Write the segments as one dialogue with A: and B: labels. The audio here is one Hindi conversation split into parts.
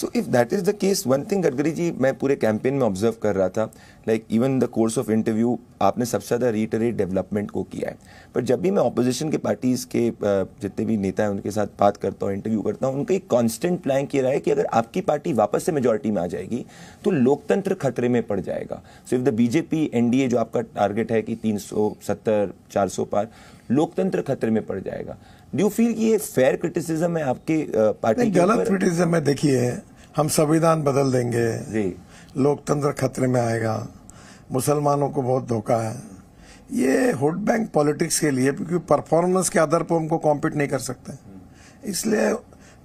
A: so if that is the case one thing Gadkari ji मैं पूरे कैंपेन में ऑब्जर्व कर रहा था like even the course of interview आपने सबसे ज़्यादा रीटरेट डेवलपमेंट को किया है पर जब भी मैं ऑपोजिशन के पार्टीज़ के जितने भी नेता हैं उनके साथ बात करता हूँ इंटरव्यू करता हूँ उनका एक कॉन्स्टेंट प्लान किया रहा है कि अगर आपकी पार्टी वापस से मेजोरिटी में आ जाएगी तो लोकतंत्र खतरे में पड़ जाएगा so if the BJP NDA जो आपका टारगेट है कि तीन सौ सत्तर चार सौ पार लोकतंत्र खतरे में पड़ जाएगा डू यू फील कि ये फेयर क्रिटिसिज्म है आपके पार्टी uh, गलत क्रिटिसिज्म
B: है देखिए हम संविधान बदल देंगे जी लोकतंत्र खतरे में आएगा मुसलमानों को बहुत धोखा है ये हुड बैंक पॉलिटिक्स के लिए क्योंकि परफॉर्मेंस के आधार पर उनको कॉम्पीट नहीं कर सकते इसलिए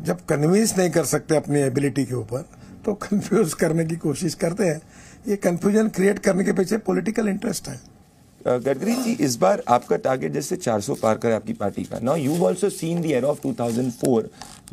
B: जब कन्विंस नहीं कर सकते अपनी एबिलिटी के ऊपर तो कंफ्यूज करने की कोशिश करते हैं ये कंफ्यूजन क्रिएट करने के पीछे
A: पॉलिटिकल इंटरेस्ट है गडकरी जी इस बार आपका टारगेट जैसे 400 पार कर आपकी पार्टी का now you also seen the air of 2004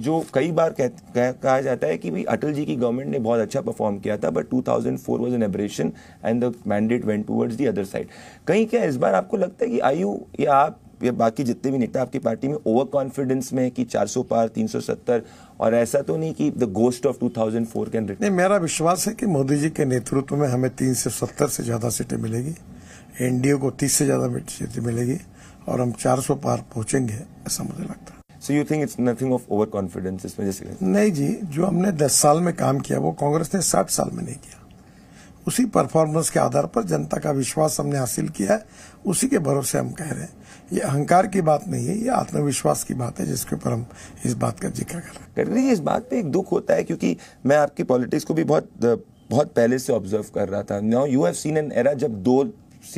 A: जो कई बार कह, कह, कहा जाता है कि भाई अटल जी की गवर्नमेंट ने बहुत अच्छा परफॉर्म किया था but 2004 was an aberration and the mandate went towards the other side कहीं क्या इस बार आपको लगता है कि आई यू या आप या बाकी जितने भी नेता आपकी पार्टी में ओवर कॉन्फिडेंस में कि 400 पार 370 और ऐसा तो नहीं कि द गोस्ट ऑफ 2004 कैन नहीं
B: मेरा विश्वास है कि मोदी जी के नेतृत्व में हमें 370 से ज़्यादा सीटें मिलेगी एनडीए को 30 से ज्यादा सीटें मिलेगी और हम 400 पार पहुंचेंगे
A: ऐसा मुझे लगता है so you think it's nothing of over confidence इसमें जैसे
B: नहीं जी जो हमने 10 साल में काम किया वो कांग्रेस ने 60 साल में नहीं किया उसी परफॉर्मेंस के आधार पर जनता का विश्वास हमने हासिल किया है उसी के भरोसे हम कह रहे हैं ये अहंकार की बात नहीं है ये आत्मविश्वास की बात है जिसके ऊपर हम इस बात का जिक्र कर रहे
A: हैं कर रही इस बात पे एक दुख होता है क्योंकि मैं आपकी पॉलिटिक्स को भी बहुत बहुत पहले से ऑब्जर्व कर रहा था now you have seen an era जब दो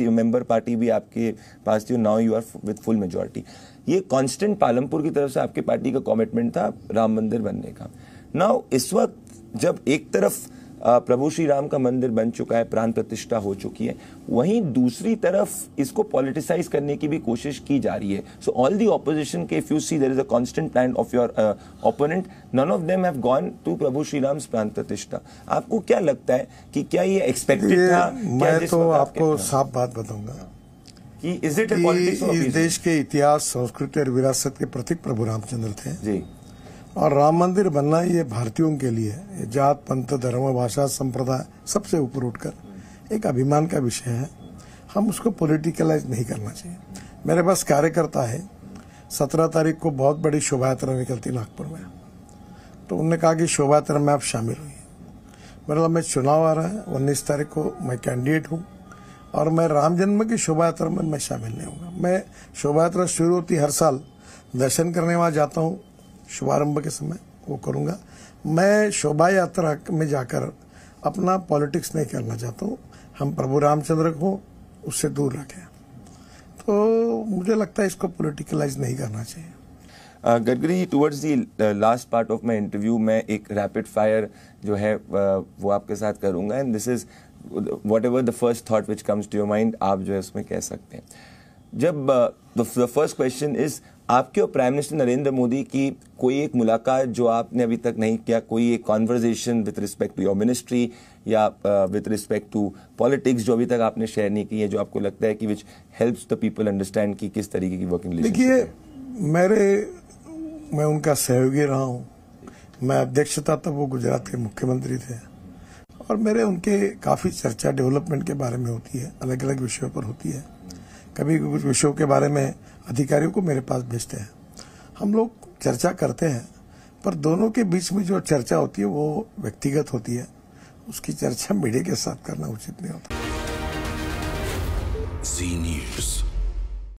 A: मेंबर पार्टी भी आपके पास थी now you are with full majority ये कांस्टेंट पालमपुर की तरफ से आपके पार्टी का कमिटमेंट था राम मंदिर बनने का नाउ इस वक्त जब एक तरफ प्रभु श्री राम का मंदिर बन चुका है प्राण प्रतिष्ठा हो चुकी है वहीं दूसरी तरफ इसको पॉलिटिसाइज करने की भी कोशिश की जा रही है सो ऑल दी ऑपोजिशन के if you see there is a constant plan of your opponent none of them have gone to प्रभु श्री राम प्राण प्रतिष्ठा आपको क्या लगता है कि क्या ये एक्सपेक्टेड था मैं तो आपको साफ
B: बात बताऊंगा
A: कि इज इट इस देश
B: के इतिहास संस्कृति और विरासत के प्रतीक प्रभु रामचंद्र थे जी और राम मंदिर बनना ये भारतीयों के लिए जात पंथ धर्म भाषा संप्रदाय सबसे ऊपर उठकर एक अभिमान का विषय है हम उसको पॉलिटिकलाइज नहीं करना चाहिए मेरे पास कार्यकर्ता है सत्रह तारीख को बहुत बड़ी शोभा यात्रा निकलती नागपुर में तो उन्होंने कहा कि शोभा यात्रा में आप शामिल हुई मतलब मैं चुनाव आ रहा है उन्नीस तारीख को मैं कैंडिडेट हूँ और मैं राम जन्म की शोभा यात्रा में मैं शामिल नहीं हूँ मैं शोभा यात्रा शुरू होती हर साल दर्शन करने वहाँ जाता हूँ शुभारंभ के समय वो करूँगा मैं शोभा यात्रा में जाकर अपना पॉलिटिक्स नहीं करना चाहता हूँ हम प्रभु रामचंद्र को उससे दूर रखें तो मुझे लगता है इसको पोलिटिकलाइज नहीं करना
A: चाहिए Gadkari ji towards the last part of my interview में एक रैपिड फायर जो है वो आपके साथ करूँगा and this is whatever the first thought which comes to your mind आप जो है उसमें कह सकते हैं जब द फर्स्ट क्वेश्चन इज आपके और प्राइम मिनिस्टर नरेंद्र मोदी की कोई एक मुलाकात जो आपने अभी तक नहीं किया कोई एक conversation with respect to your ministry या विथ रिस्पेक्ट टू पॉलिटिक्स जो अभी तक आपने शेयर नहीं की है जो आपको लगता है कि which helps the people understand कि किस तरीके की वर्किंग देखिए
B: मेरे मैं उनका सहयोगी रहा हूँ मैं अध्यक्षता तब वो गुजरात के मुख्यमंत्री थे और मेरे उनके काफ़ी चर्चा डेवलपमेंट के बारे में होती है अलग अलग विषयों पर होती है कभी कुछ विषयों के बारे में अधिकारियों को मेरे पास भेजते हैं हम लोग चर्चा करते हैं पर दोनों के बीच में जो चर्चा होती है वो व्यक्तिगत होती है उसकी चर्चा मीडिया के साथ करना उचित नहीं होता